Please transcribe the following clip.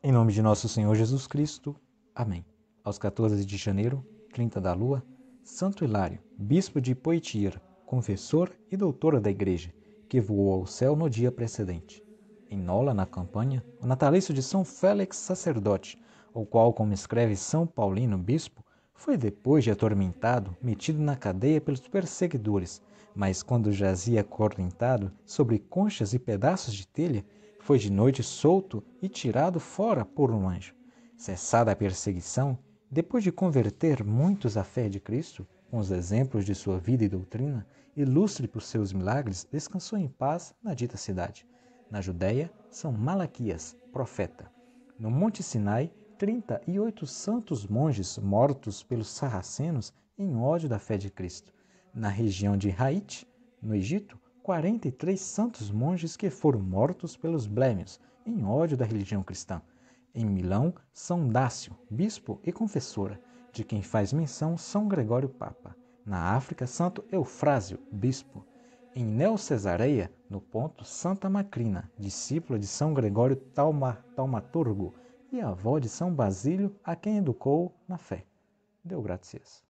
Em nome de nosso Senhor Jesus Cristo. Amém. Aos 14 de janeiro, 30 da lua, Santo Hilário, bispo de Poitiers, confessor e doutora da igreja, que voou ao céu no dia precedente. Em Nola, na campanha, o natalício de São Félix, sacerdote, o qual, como escreve São Paulino, bispo, foi depois de atormentado, metido na cadeia pelos perseguidores, mas quando jazia acorrentado sobre conchas e pedaços de telha, foi de noite solto e tirado fora por um anjo. Cessada a perseguição, depois de converter muitos à fé de Cristo, com os exemplos de sua vida e doutrina, ilustre por seus milagres, descansou em paz na dita cidade. Na Judéia, São Malaquias, profeta. No Monte Sinai, 38 santos monges mortos pelos sarracenos em ódio da fé de Cristo. Na região de Haiti, no Egito, 43 santos monges que foram mortos pelos blêmios em ódio da religião cristã. Em Milão, São Dácio, bispo e confessora, de quem faz menção São Gregório Papa. Na África, Santo Eufrásio, bispo. Em Neocesareia, no ponto, Santa Macrina, discípula de São Gregório Talma, Taumaturgo, e avó de São Basílio, a quem educou na fé. Deu graças.